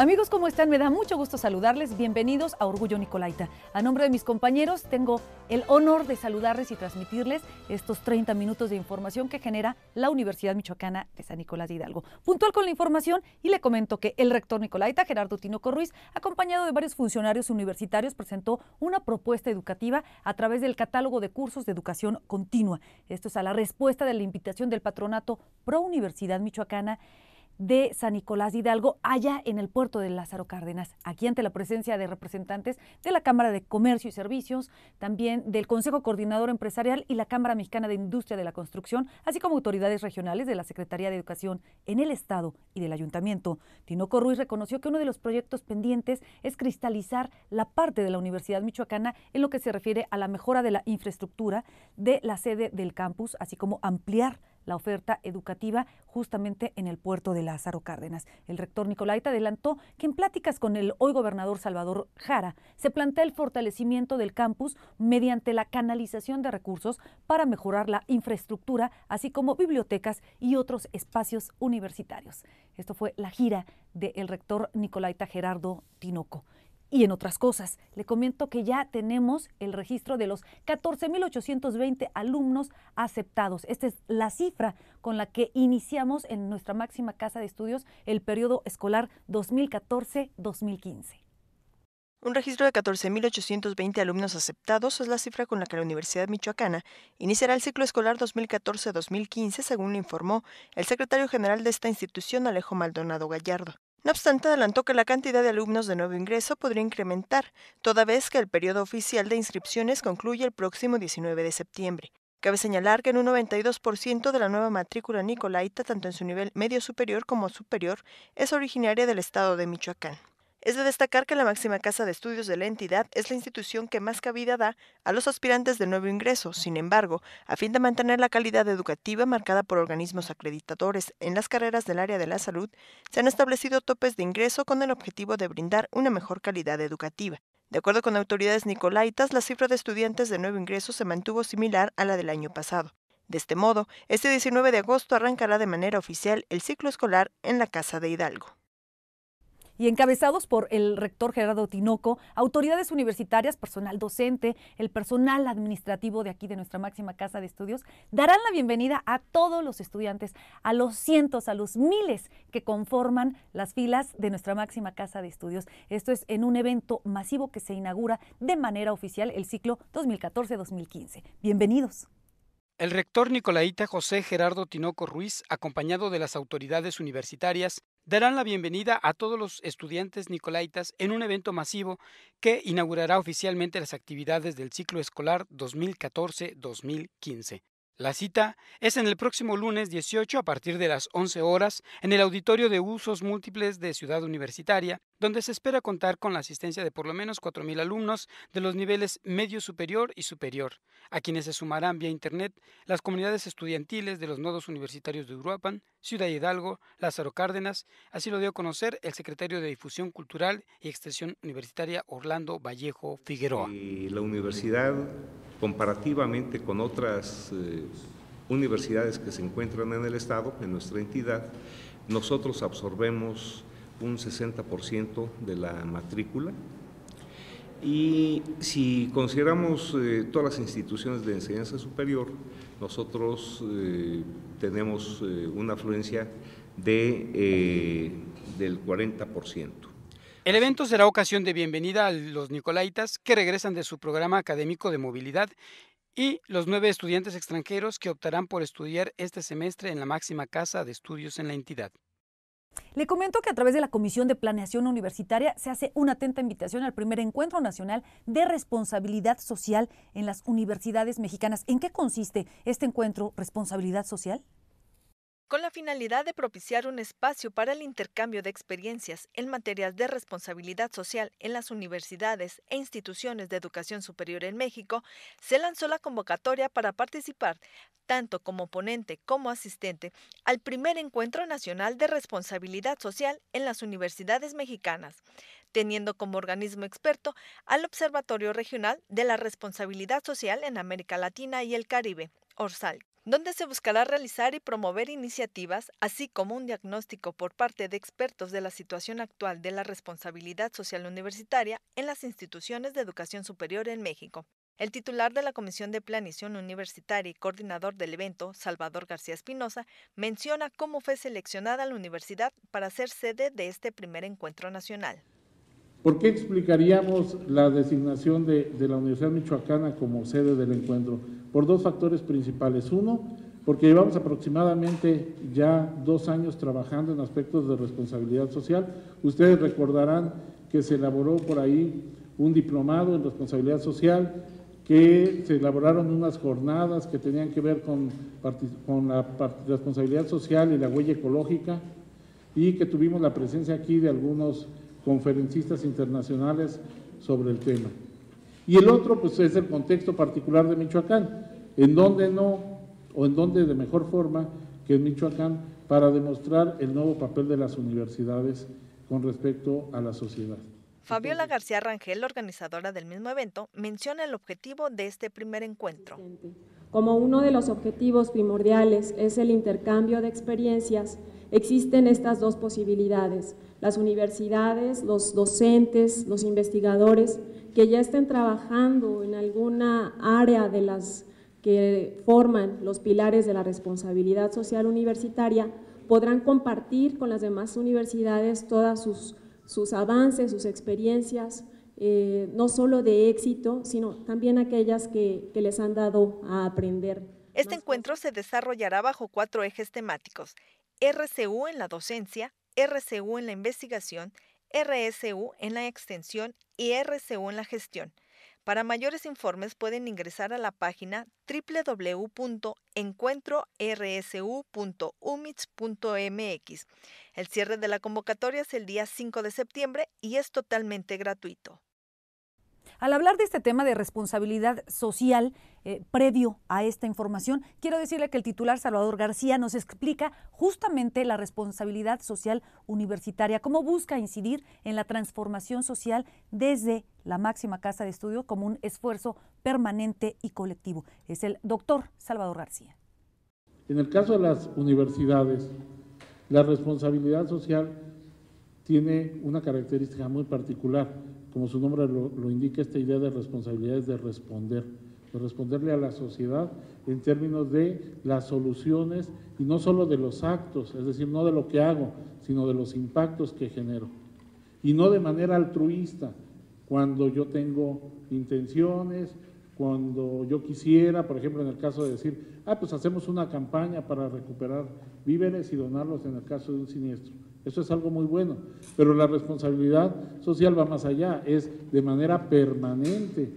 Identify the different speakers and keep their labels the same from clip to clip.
Speaker 1: Amigos, ¿cómo están? Me da mucho gusto saludarles. Bienvenidos a Orgullo Nicolaita. A nombre de mis compañeros, tengo el honor de saludarles y transmitirles estos 30 minutos de información que genera la Universidad Michoacana de San Nicolás de Hidalgo. Puntual con la información y le comento que el rector Nicolaita, Gerardo Tino Corruiz, acompañado de varios funcionarios universitarios, presentó una propuesta educativa a través del catálogo de cursos de educación continua. Esto es a la respuesta de la invitación del patronato Pro Universidad Michoacana de San Nicolás Hidalgo, allá en el puerto de Lázaro Cárdenas, aquí ante la presencia de representantes de la Cámara de Comercio y Servicios, también del Consejo Coordinador Empresarial y la Cámara Mexicana de Industria de la Construcción, así como autoridades regionales de la Secretaría de Educación en el Estado y del Ayuntamiento. Tinoco Ruiz reconoció que uno de los proyectos pendientes es cristalizar la parte de la Universidad Michoacana en lo que se refiere a la mejora de la infraestructura de la sede del campus, así como ampliar la oferta educativa justamente en el puerto de Lázaro Cárdenas. El rector Nicolaita adelantó que en pláticas con el hoy gobernador Salvador Jara se plantea el fortalecimiento del campus mediante la canalización de recursos para mejorar la infraestructura, así como bibliotecas y otros espacios universitarios. Esto fue la gira del rector Nicolaita Gerardo Tinoco. Y en otras cosas, le comento que ya tenemos el registro de los 14.820 alumnos aceptados. Esta es la cifra con la que iniciamos en nuestra máxima casa de estudios el periodo escolar 2014-2015.
Speaker 2: Un registro de 14.820 alumnos aceptados es la cifra con la que la Universidad Michoacana iniciará el ciclo escolar 2014-2015, según informó el secretario general de esta institución, Alejo Maldonado Gallardo. No obstante, adelantó que la cantidad de alumnos de nuevo ingreso podría incrementar, toda vez que el periodo oficial de inscripciones concluye el próximo 19 de septiembre. Cabe señalar que en un 92% de la nueva matrícula nicolaita, tanto en su nivel medio superior como superior, es originaria del estado de Michoacán. Es de destacar que la máxima casa de estudios de la entidad es la institución que más cabida da a los aspirantes de nuevo ingreso, sin embargo, a fin de mantener la calidad educativa marcada por organismos acreditadores en las carreras del área de la salud, se han establecido topes de ingreso con el objetivo de brindar una mejor calidad educativa. De acuerdo con autoridades nicolaitas, la cifra de estudiantes de nuevo ingreso se mantuvo similar a la del año pasado. De este modo, este 19 de agosto arrancará de manera oficial el ciclo escolar en la Casa de Hidalgo y
Speaker 1: encabezados por el rector Gerardo Tinoco, autoridades universitarias, personal docente, el personal administrativo de aquí de nuestra máxima casa de estudios, darán la bienvenida a todos los estudiantes, a los cientos, a los miles que conforman las filas de nuestra máxima casa de estudios. Esto es en un evento masivo que se inaugura de manera oficial el ciclo 2014-2015. Bienvenidos.
Speaker 3: El rector nicolaita José Gerardo Tinoco Ruiz, acompañado de las autoridades universitarias, darán la bienvenida a todos los estudiantes nicolaitas en un evento masivo que inaugurará oficialmente las actividades del ciclo escolar 2014-2015. La cita es en el próximo lunes 18 a partir de las 11 horas en el Auditorio de Usos Múltiples de Ciudad Universitaria, donde se espera contar con la asistencia de por lo menos 4.000 alumnos de los niveles medio superior y superior, a quienes se sumarán vía Internet las comunidades estudiantiles de los nodos universitarios de Uruapan, Ciudad Hidalgo, Lázaro Cárdenas, así lo dio a conocer el secretario de Difusión Cultural y Extensión Universitaria Orlando Vallejo
Speaker 4: Figueroa. Y la universidad, comparativamente con otras eh, universidades que se encuentran en el Estado, en nuestra entidad, nosotros absorbemos un 60% de la matrícula, y si consideramos eh, todas las instituciones de enseñanza superior, nosotros eh, tenemos eh, una afluencia de, del 40%.
Speaker 3: El evento será ocasión de bienvenida a los Nicolaitas que regresan de su programa académico de movilidad y los nueve estudiantes extranjeros que optarán por estudiar este semestre en la máxima casa de estudios en la entidad.
Speaker 1: Le comento que a través de la Comisión de Planeación Universitaria se hace una atenta invitación al primer encuentro nacional de responsabilidad social en las universidades mexicanas. ¿En qué consiste este encuentro responsabilidad social?
Speaker 5: con la finalidad de propiciar un espacio para el intercambio de experiencias en materias de responsabilidad social en las universidades e instituciones de educación superior en México, se lanzó la convocatoria para participar, tanto como ponente como asistente, al primer Encuentro Nacional de Responsabilidad Social en las universidades mexicanas, teniendo como organismo experto al Observatorio Regional de la Responsabilidad Social en América Latina y el Caribe, ORSAL donde se buscará realizar y promover iniciativas, así como un diagnóstico por parte de expertos de la situación actual de la responsabilidad social universitaria en las instituciones de educación superior en México. El titular de la Comisión de Planición Universitaria y coordinador del evento, Salvador García Espinosa, menciona cómo fue seleccionada la universidad para ser sede de este primer encuentro nacional.
Speaker 4: ¿Por qué explicaríamos la designación de, la Universidad Michoacana como sede del encuentro? Por dos factores principales. Uno, porque llevamos aproximadamente ya dos años trabajando en aspectos de responsabilidad social. Ustedes recordarán que se elaboró por ahí un diplomado en responsabilidad social, que se elaboraron unas jornadas que tenían que ver con la responsabilidad social y la huella ecológica, y que tuvimos la presencia aquí de algunos conferencistas internacionales sobre el tema. Y el otro, pues, es el contexto particular de Michoacán, en donde no, o en donde de mejor forma que en Michoacán, para demostrar el nuevo papel de las universidades con respecto a la sociedad.
Speaker 5: Fabiola García Rangel, organizadora del mismo evento, menciona el objetivo de este primer encuentro.
Speaker 6: Como uno de los objetivos primordiales es el intercambio de experiencias Existen estas dos posibilidades, las universidades, los docentes, los investigadores que ya estén trabajando en alguna área de las que forman los pilares de la responsabilidad social universitaria, podrán compartir con las demás universidades todas sus, sus avances, sus experiencias, eh, no solo de éxito, sino también aquellas que les han dado a aprender.
Speaker 5: Este encuentro se desarrollará bajo cuatro ejes temáticos, RCU en la docencia, RCU en la investigación, RSU en la extensión y RCU en la gestión. Para mayores informes pueden ingresar a la página www.encuentrorsu.umich.mx. El cierre de la convocatoria es el día 5 de septiembre y es totalmente gratuito.
Speaker 1: Al hablar de este tema de responsabilidad social, eh, previo a esta información. Quiero decirle que el titular Salvador García nos explica justamente la responsabilidad social universitaria, cómo busca incidir en la transformación social desde la máxima casa de estudio como un esfuerzo permanente y colectivo. Es el doctor Salvador García.
Speaker 4: En el caso de las universidades, la responsabilidad social tiene una característica muy particular, como su nombre lo, lo indica, esta idea de responsabilidades de responder responderle a la sociedad en términos de las soluciones y no solo de los actos, es decir, no de lo que hago, sino de los impactos que genero. Y no de manera altruista, cuando yo tengo intenciones, cuando yo quisiera, por ejemplo, en el caso de decir, ah, pues hacemos una campaña para recuperar víveres y donarlos en el caso de un siniestro. Eso es algo muy bueno, pero la responsabilidad social va más allá, es de manera permanente,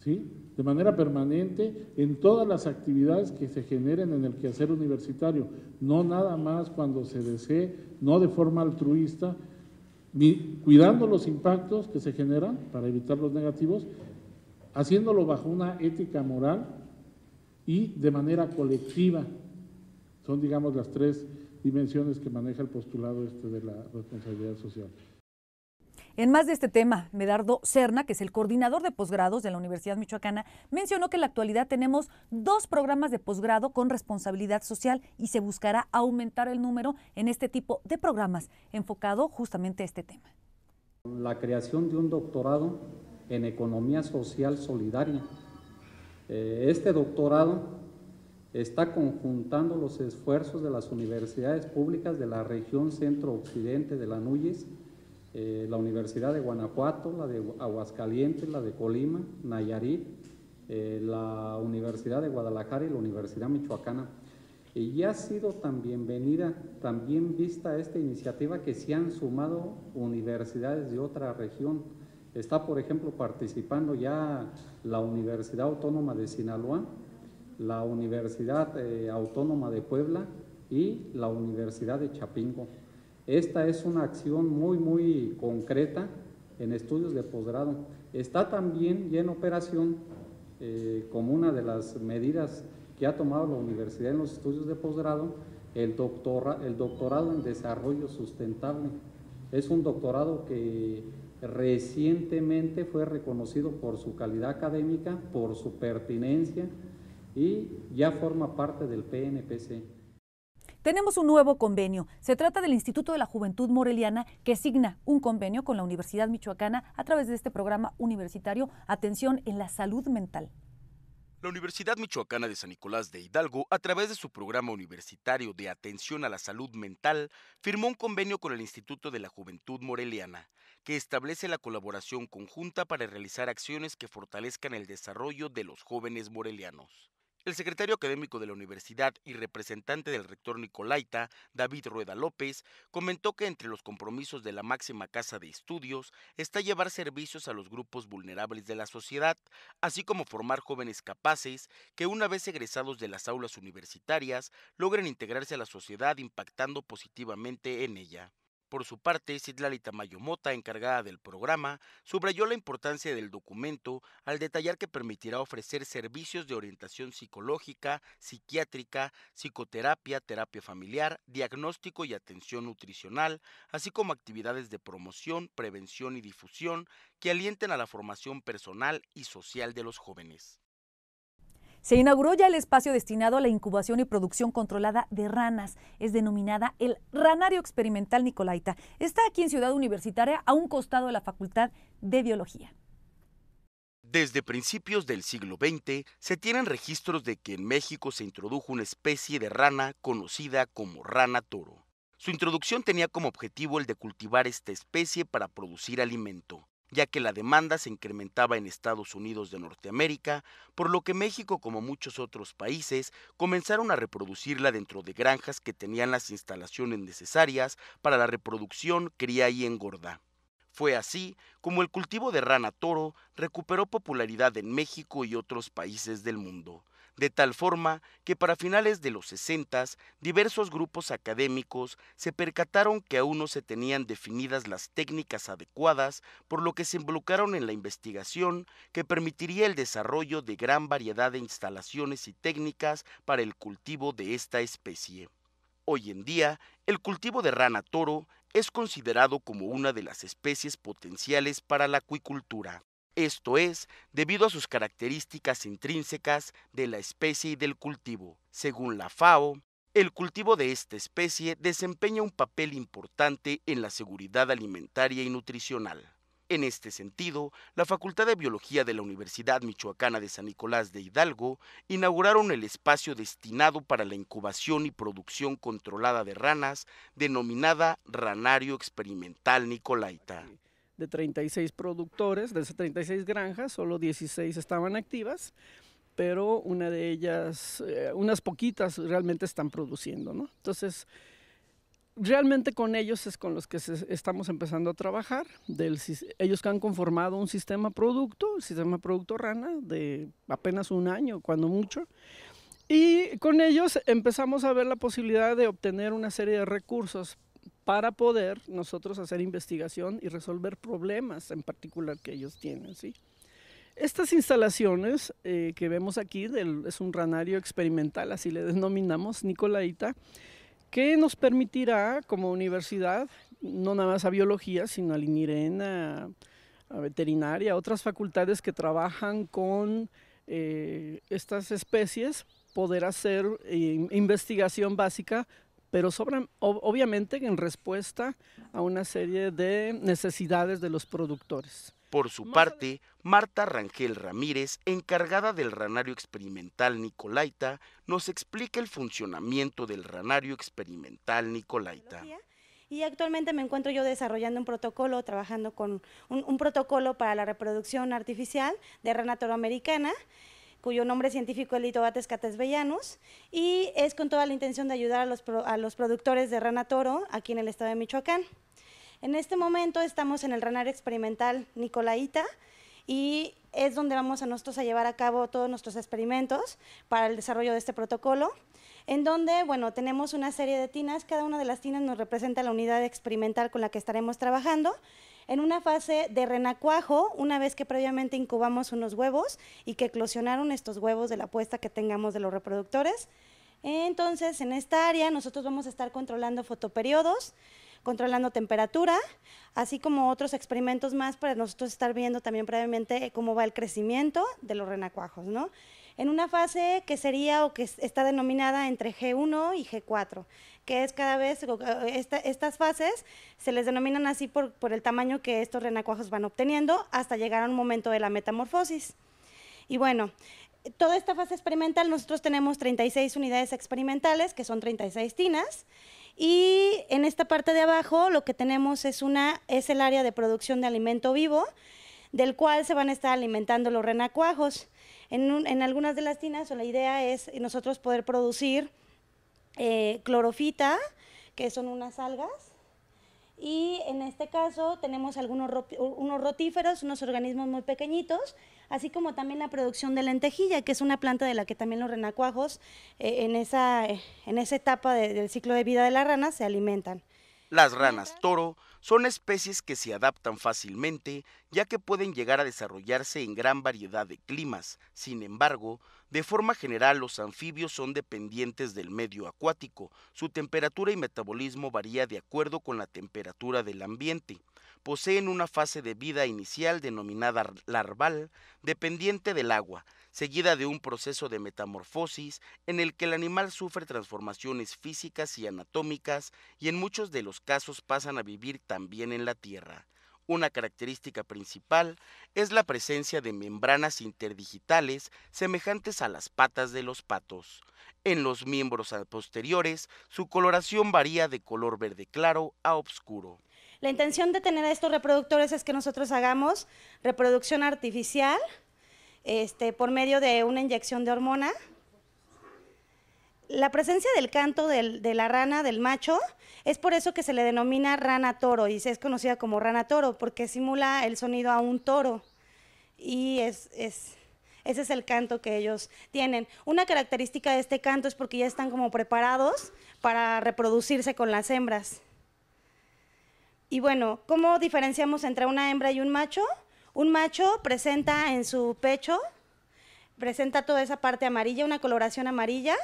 Speaker 4: ¿sí? de manera permanente en todas las actividades que se generen en el quehacer universitario, no nada más cuando se desee, no de forma altruista, cuidando los impactos que se generan para evitar los negativos, haciéndolo bajo una ética moral y de manera colectiva. Son, digamos, las tres dimensiones que maneja el postulado este de la responsabilidad social.
Speaker 1: En más de este tema, Medardo Cerna, que es el coordinador de posgrados de la Universidad Michoacana, mencionó que en la actualidad tenemos dos programas de posgrado con responsabilidad social y se buscará aumentar el número en este tipo de programas, enfocado justamente a este tema.
Speaker 7: La creación de un doctorado en economía social solidaria. Eh, este doctorado está conjuntando los esfuerzos de las universidades públicas de la región centro-occidente de la Núñez eh, la Universidad de Guanajuato, la de Aguascalientes, la de Colima, Nayarit, eh, la Universidad de Guadalajara y la Universidad Michoacana. Y ha sido también venida, también vista esta iniciativa que se han sumado universidades de otra región. Está, por ejemplo, participando ya la Universidad Autónoma de Sinaloa, la Universidad eh, Autónoma de Puebla y la Universidad de Chapingo. Esta es una acción muy, muy concreta en estudios de posgrado. Está también ya en operación eh, como una de las medidas que ha tomado la universidad en los estudios de posgrado, el, el doctorado en desarrollo sustentable. Es un doctorado que recientemente fue reconocido por su calidad académica, por su pertinencia y ya forma parte del PNPC.
Speaker 1: Tenemos un nuevo convenio. Se trata del Instituto de la Juventud Moreliana que signa un convenio con la Universidad Michoacana a través de este programa universitario Atención en la Salud Mental.
Speaker 8: La Universidad Michoacana de San Nicolás de Hidalgo, a través de su programa universitario de atención a la salud mental, firmó un convenio con el Instituto de la Juventud Moreliana, que establece la colaboración conjunta para realizar acciones que fortalezcan el desarrollo de los jóvenes morelianos. El secretario académico de la universidad y representante del rector Nicolaita, David Rueda López, comentó que entre los compromisos de la máxima casa de estudios está llevar servicios a los grupos vulnerables de la sociedad, así como formar jóvenes capaces que una vez egresados de las aulas universitarias logren integrarse a la sociedad impactando positivamente en ella. Por su parte, Citlali Mayomota, encargada del programa, subrayó la importancia del documento al detallar que permitirá ofrecer servicios de orientación psicológica, psiquiátrica, psicoterapia, terapia familiar, diagnóstico y atención nutricional, así como actividades de promoción, prevención y difusión que alienten a la formación personal y social de los jóvenes.
Speaker 1: Se inauguró ya el espacio destinado a la incubación y producción controlada de ranas. Es denominada el Ranario Experimental Nicolaita. Está aquí en Ciudad Universitaria, a un costado de la Facultad de Biología.
Speaker 8: Desde principios del siglo XX se tienen registros de que en México se introdujo una especie de rana conocida como rana toro. Su introducción tenía como objetivo el de cultivar esta especie para producir alimento ya que la demanda se incrementaba en Estados Unidos de Norteamérica, por lo que México, como muchos otros países, comenzaron a reproducirla dentro de granjas que tenían las instalaciones necesarias para la reproducción, cría y engorda. Fue así como el cultivo de rana toro recuperó popularidad en México y otros países del mundo de tal forma que para finales de los 60 diversos grupos académicos se percataron que aún no se tenían definidas las técnicas adecuadas, por lo que se involucraron en la investigación que permitiría el desarrollo de gran variedad de instalaciones y técnicas para el cultivo de esta especie. Hoy en día, el cultivo de rana toro es considerado como una de las especies potenciales para la acuicultura. Esto es debido a sus características intrínsecas de la especie y del cultivo. Según la FAO, el cultivo de esta especie desempeña un papel importante en la seguridad alimentaria y nutricional. En este sentido, la Facultad de Biología de la Universidad Michoacana de San Nicolás de Hidalgo inauguraron el espacio destinado para la incubación y producción controlada de ranas, denominada Ranario Experimental Nicolaita
Speaker 9: de 36 productores, de 36 granjas, solo 16 estaban activas, pero una de ellas, eh, unas poquitas realmente están produciendo, ¿no? Entonces, realmente con ellos es con los que estamos empezando a trabajar. Del, ellos que han conformado un sistema producto, el sistema producto rana, de apenas un año, cuando mucho. Y con ellos empezamos a ver la posibilidad de obtener una serie de recursos para poder nosotros hacer investigación y resolver problemas en particular que ellos tienen. ¿sí? Estas instalaciones eh, que vemos aquí es un ranario experimental, así le denominamos, Nicolaita, que nos permitirá como universidad, no nada más a biología, sino a LINIRENA, a, veterinaria, a otras facultades que trabajan con eh, estas especies, poder hacer eh, investigación básica pero obviamente en respuesta a una serie de necesidades de los productores.
Speaker 8: Por su parte, Marta Rangel Ramírez, encargada del ranario experimental Nicolaita, nos explica el funcionamiento del ranario experimental Nicolaita.
Speaker 10: Y actualmente me encuentro yo desarrollando un protocolo, trabajando con un, protocolo para la reproducción artificial de rana toroamericana cuyo nombre científico es cates catesbellanus, y es con toda la intención de ayudar a los, productores de rana toro aquí en el estado de Michoacán. En este momento estamos en el ranar experimental Nicolaita y es donde vamos a nosotros a llevar a cabo todos nuestros experimentos para el desarrollo de este protocolo en donde, bueno, tenemos una serie de tinas, cada una de las tinas nos representa la unidad experimental con la que estaremos trabajando en una fase de renacuajo, una vez que previamente incubamos unos huevos y que eclosionaron estos huevos de la puesta que tengamos de los reproductores. Entonces, en esta área nosotros vamos a estar controlando fotoperiodos, controlando temperatura, así como otros experimentos más para nosotros estar viendo también previamente eh, cómo va el crecimiento de los renacuajos, ¿no? en una fase que sería o que está denominada entre G1 y G4, que es cada vez, eh, estas fases se les denominan así por, por el tamaño que estos renacuajos van obteniendo hasta llegar a un momento de la metamorfosis. Y bueno, toda esta fase experimental, nosotros tenemos 36 unidades experimentales, que son 36 tinas, y en esta parte de abajo lo que tenemos es, una, es el área de producción de alimento vivo, del cual se van a estar alimentando los renacuajos. En, algunas de las tinas, la idea es nosotros poder producir eh, clorofita, que son unas algas, y en este caso tenemos algunos unos rotíferos, unos organismos muy pequeñitos, así como también la producción de lentejilla, que es una planta de la que también los renacuajos eh, en, esa, etapa del ciclo de vida de la rana se alimentan.
Speaker 8: Las ranas toro son especies que se adaptan fácilmente ya que pueden llegar a desarrollarse en gran variedad de climas. Sin embargo, de forma general los anfibios son dependientes del medio acuático. Su temperatura y metabolismo varía de acuerdo con la temperatura del ambiente poseen una fase de vida inicial denominada larval, dependiente del agua, seguida de un proceso de metamorfosis en el que el animal sufre transformaciones físicas y anatómicas y en muchos de los casos pasan a vivir también en la tierra. Una característica principal es la presencia de membranas interdigitales semejantes a las patas de los patos. En los miembros posteriores, su coloración varía de color verde claro a oscuro.
Speaker 10: La intención de tener a estos reproductores es que nosotros hagamos reproducción artificial este, por medio de una inyección de hormona. La presencia del canto de la rana, del macho, es por eso que se le denomina rana toro y se es conocida como rana toro, porque simula el sonido a un toro. Y ese es el canto que ellos tienen. Una característica de este canto es porque ya están como preparados para reproducirse con las hembras. Y bueno, ¿cómo diferenciamos entre una hembra y un macho? Un macho presenta en su pecho, presenta toda esa parte amarilla, una coloración amarilla.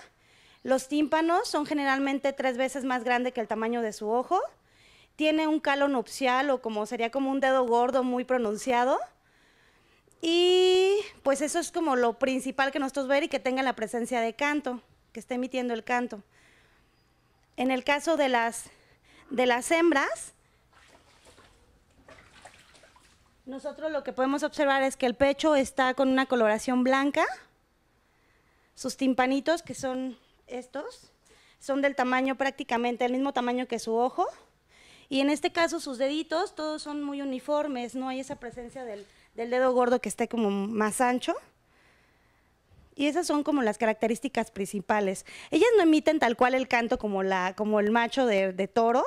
Speaker 10: Los tímpanos son generalmente tres veces más grande que el tamaño de su ojo. Tiene un calo nupcial o como sería como un dedo gordo muy pronunciado. Y pues eso es como lo principal que nosotros ver y que tenga la presencia de canto, que esté emitiendo el canto. En el caso de las, de las hembras, Nosotros lo que podemos observar es que el pecho está con una coloración blanca, sus timpanitos, que son estos, son del tamaño prácticamente, el mismo tamaño que su ojo, y en este caso sus deditos, todos son muy uniformes, no hay esa presencia del, dedo gordo que esté como más ancho. Y esas son como las características principales. Ellas no emiten tal cual el canto como, la, como el macho de toro,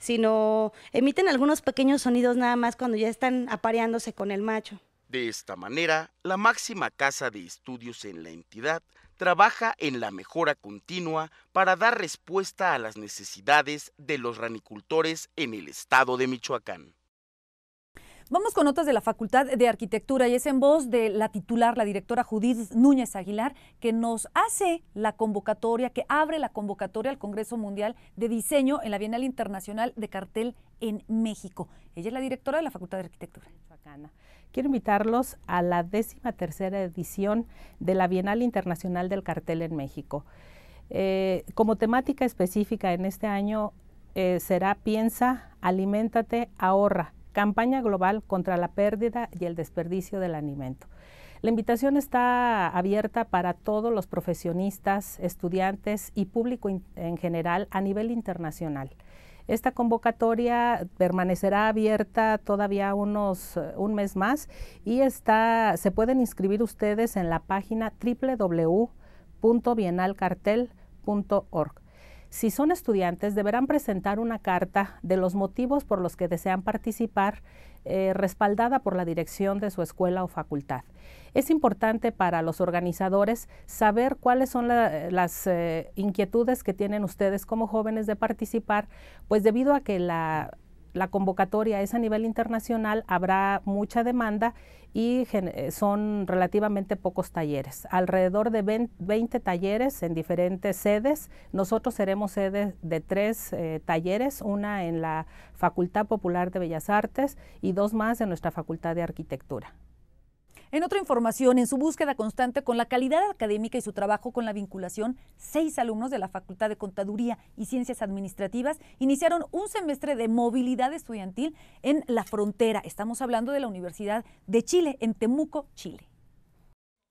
Speaker 10: sino emiten algunos pequeños sonidos nada más cuando ya están apareándose con el macho.
Speaker 8: De esta manera, la máxima casa de estudios en la entidad trabaja en la mejora continua para dar respuesta a las necesidades de los ranicultores en el estado de Michoacán.
Speaker 1: Vamos con notas de la Facultad de Arquitectura y es en voz de la titular, la directora Judith Núñez Aguilar, que nos hace la convocatoria, que abre la convocatoria al Congreso Mundial de Diseño en la Bienal Internacional de Cartel en México. Ella es la directora de la Facultad de
Speaker 6: Arquitectura. Quiero invitarlos a la décima tercera edición de la Bienal Internacional del Cartel en México. Eh, como temática específica en este año eh, será Piensa, Aliméntate, Ahorra Campaña Global contra la Pérdida y el Desperdicio del Alimento. La invitación está abierta para todos los profesionistas, estudiantes y público en general a nivel internacional. Esta convocatoria permanecerá abierta todavía unos eh, un mes más y está se pueden inscribir ustedes en la página www.bienalcartel.org. Si son estudiantes, deberán presentar una carta de los motivos por los que desean participar, eh, respaldada por la dirección de su escuela o facultad. Es importante para los organizadores saber cuáles son las eh, inquietudes que tienen ustedes como jóvenes de participar, pues debido a que la convocatoria es a nivel internacional, habrá mucha demanda y eh, son relativamente pocos talleres, alrededor de 20, talleres en diferentes sedes. Nosotros seremos sedes de tres eh, talleres, una en la Facultad Popular de Bellas Artes y dos más en nuestra Facultad de Arquitectura.
Speaker 1: En otra información, en su búsqueda constante con la calidad académica y su trabajo con la vinculación, seis alumnos de la Facultad de Contaduría y Ciencias Administrativas iniciaron un semestre de movilidad estudiantil en la frontera. Estamos hablando de la Universidad de Chile, en Temuco, Chile.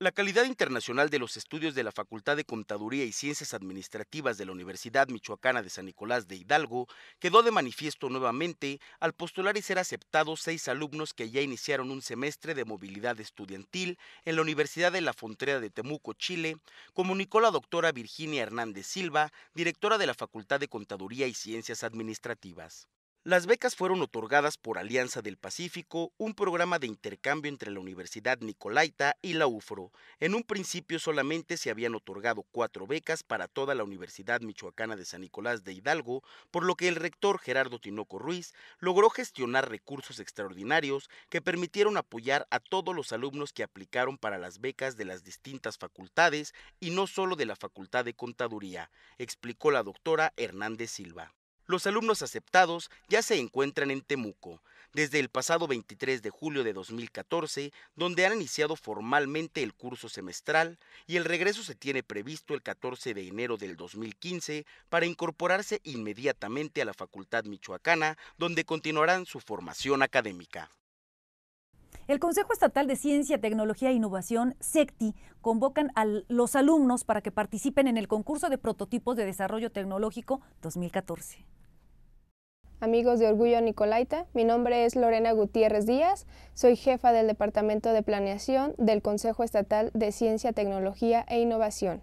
Speaker 8: La calidad internacional de los estudios de la Facultad de Contaduría y Ciencias Administrativas de la Universidad Michoacana de San Nicolás de Hidalgo quedó de manifiesto nuevamente al postular y ser aceptados seis alumnos que ya iniciaron un semestre de movilidad estudiantil en la Universidad de la Fontera de Temuco, Chile, comunicó la doctora Virginia Hernández Silva, directora de la Facultad de Contaduría y Ciencias Administrativas. Las becas fueron otorgadas por Alianza del Pacífico, un programa de intercambio entre la Universidad Nicolaita y la UFRO. En un principio solamente se habían otorgado cuatro becas para toda la Universidad Michoacana de San Nicolás de Hidalgo, por lo que el rector Gerardo Tinoco Ruiz logró gestionar recursos extraordinarios que permitieron apoyar a todos los alumnos que aplicaron para las becas de las distintas facultades y no solo de la Facultad de Contaduría, explicó la doctora Hernández Silva. Los alumnos aceptados ya se encuentran en Temuco, desde el pasado 23 de julio de 2014, donde han iniciado formalmente el curso semestral y el regreso se tiene previsto el 14 de enero del 2015 para incorporarse inmediatamente a la Facultad Michoacana, donde continuarán su formación académica.
Speaker 1: El Consejo Estatal de Ciencia, Tecnología e Innovación, SECTI, convocan a los alumnos para que participen en el concurso de prototipos de desarrollo tecnológico 2014
Speaker 11: amigos de Orgullo Nicolaita. Mi nombre es Lorena Gutiérrez Díaz, soy jefa del Departamento de Planeación del Consejo Estatal de Ciencia, Tecnología e Innovación.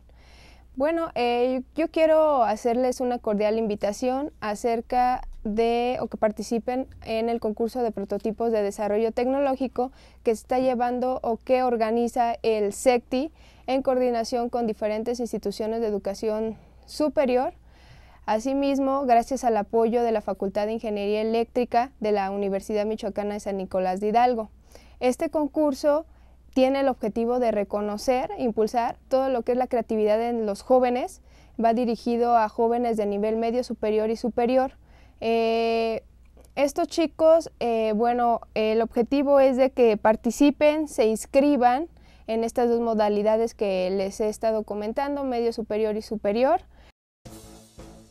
Speaker 11: Bueno, eh, yo quiero hacerles una cordial invitación acerca de o que participen en el concurso de prototipos de desarrollo tecnológico que se está llevando o que organiza el SECTI en coordinación con diferentes instituciones de educación superior Asimismo, gracias al apoyo de la Facultad de Ingeniería Eléctrica de la Universidad Michoacana de San Nicolás de Hidalgo. Este concurso tiene el objetivo de reconocer, impulsar todo lo que es la creatividad en los jóvenes, va dirigido a jóvenes de nivel medio, superior y superior. Eh, estos chicos, eh, bueno, el objetivo es de que participen, se inscriban en estas dos modalidades que les he estado comentando, medio superior y superior.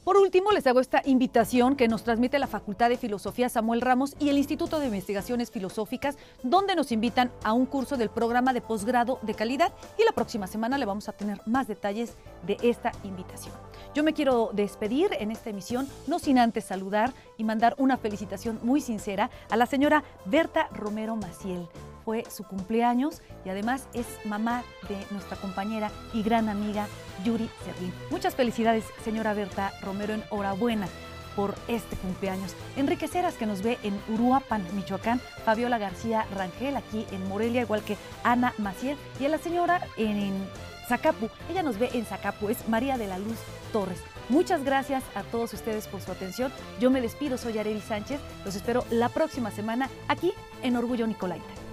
Speaker 11: Por último, les hago esta
Speaker 1: invitación que nos transmite la Facultad de Filosofía Samuel Ramos y el Instituto de Investigaciones Filosóficas, donde nos invitan a un curso del programa de posgrado de calidad y la próxima semana le vamos a tener más detalles de esta invitación. Yo me quiero despedir en esta emisión, no sin antes saludar y mandar una felicitación muy sincera a la señora Berta Romero Maciel, fue su cumpleaños y además es mamá de nuestra compañera y gran amiga Yuri Serrín. Muchas felicidades, señora Berta Romero, enhorabuena por este cumpleaños. Enrique Ceras, que nos ve en Uruapan, Michoacán, Fabiola García Rangel, aquí en Morelia, igual que Ana Maciel, y a la señora en Zacapu, ella nos ve en Zacapu, es María de la Luz Torres. Muchas gracias a todos ustedes por su atención. Yo me despido, soy Areli Sánchez. Los espero la próxima semana aquí en Orgullo Nicolaita.